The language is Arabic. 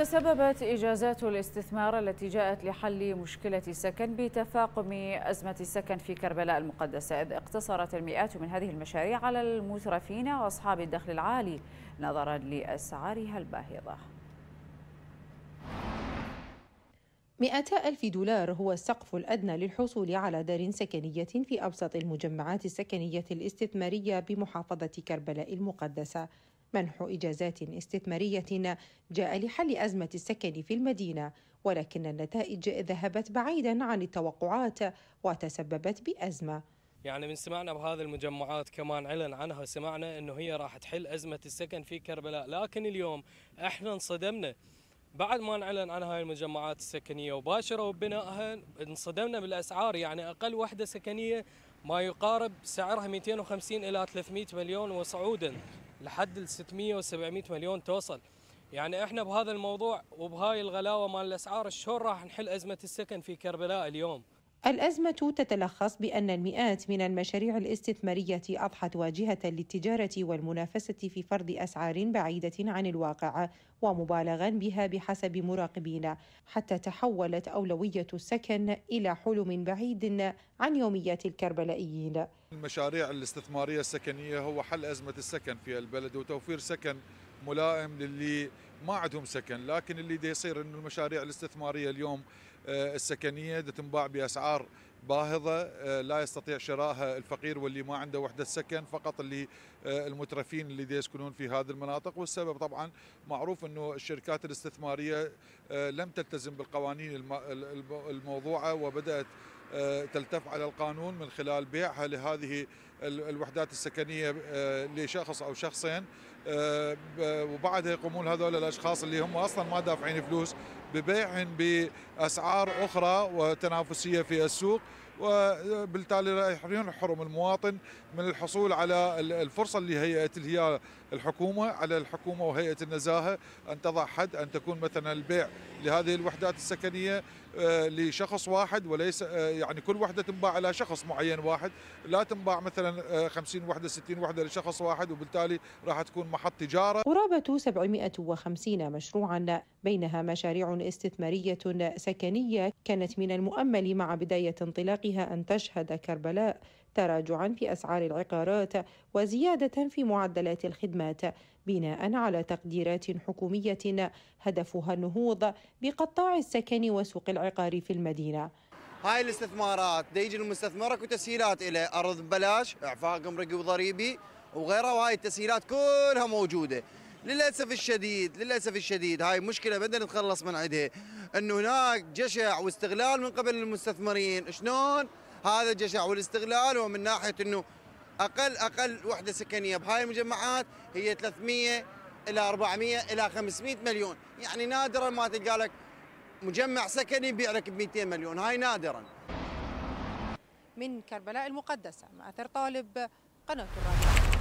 تسببت إجازات الاستثمار التي جاءت لحل مشكلة السكن بتفاقم أزمة السكن في كربلاء المقدسة إذ اقتصرت المئات من هذه المشاريع على المترفين وأصحاب الدخل العالي نظرا لأسعارها الباهظة مئتا ألف دولار هو السقف الأدنى للحصول على دار سكنية في أبسط المجمعات السكنية الاستثمارية بمحافظة كربلاء المقدسة منح إجازات استثمارية جاء لحل أزمة السكن في المدينة ولكن النتائج ذهبت بعيدا عن التوقعات وتسببت بأزمة يعني من سمعنا بهذه المجمعات كمان علن عنها سمعنا انه هي راح تحل ازمه السكن في كربلاء لكن اليوم احنا انصدمنا بعد ما نعلن عن هاي المجمعات السكنيه وباشروا ببنائها انصدمنا بالاسعار يعني اقل وحده سكنيه ما يقارب سعرها 250 الى 300 مليون وصعودا لحد ال 600 و700 مليون توصل يعني احنا بهذا الموضوع وبهاي الغلاوه مال الاسعار شلون راح نحل ازمه السكن في كربلاء اليوم الأزمة تتلخص بأن المئات من المشاريع الاستثمارية أضحت واجهة للتجارة والمنافسة في فرض أسعار بعيدة عن الواقع ومبالغا بها بحسب مراقبين حتى تحولت أولوية السكن إلى حلم بعيد عن يوميات الكربلائيين المشاريع الاستثمارية السكنية هو حل أزمة السكن في البلد وتوفير سكن ملائم للي ما عندهم سكن لكن اللي دي يصير انه المشاريع الاستثماريه اليوم آه، السكنيه تنباع باسعار باهظة آه، لا يستطيع شرائها الفقير واللي ما عنده وحدة سكن فقط اللي آه، المترفين اللي يسكنون في هذه المناطق والسبب طبعا معروف أنه الشركات الاستثمارية لم تلتزم بالقوانين الموضوعة وبدأت آه، تلتف على القانون من خلال بيعها لهذه الوحدات السكنيه آه، لشخص او شخصين آه، وبعدها يقومون هذول الاشخاص اللي هم اصلا ما دافعين فلوس ببيعهم باسعار اخرى وتنافسيه في السوق وبالتالي راح يحرم المواطن من الحصول على الفرصه اللي هيئت اللي هي الحكومه على الحكومه وهيئه النزاهه ان تضع حد ان تكون مثلا البيع لهذه الوحدات السكنيه آه، لشخص واحد وليس آه، يعني كل وحده تنباع على شخص معين واحد لا تنباع مثلا 50 آه، وحده 60 وحده لشخص واحد وبالتالي راح تكون محط تجاره قرابه 750 مشروعا بينها مشاريع استثماريه سكنيه كانت من المؤمل مع بدايه انطلاقها سياقها أن تشهد كربلاء تراجعا في أسعار العقارات وزيادة في معدلات الخدمات بناء على تقديرات حكومية هدفها النهوض بقطاع السكن وسوق العقار في المدينة هاي الاستثمارات ديجي المستثمرك وتسهيلات إلى أرض ببلاش إعفاء قمرقي وضريبي وغيرها وهاي التسهيلات كلها موجودة للأسف الشديد للأسف الشديد هاي مشكلة بدنا نتخلص من عندها انه هناك جشع واستغلال من قبل المستثمرين شلون هذا الجشع والاستغلال هو من ناحيه انه اقل اقل وحده سكنيه بهاي المجمعات هي 300 الى 400 الى 500 مليون يعني نادرا ما تلقى لك مجمع سكني يبيع لك ب 200 مليون هاي نادرا من كربلاء المقدسه مع طالب قناه الرابعه.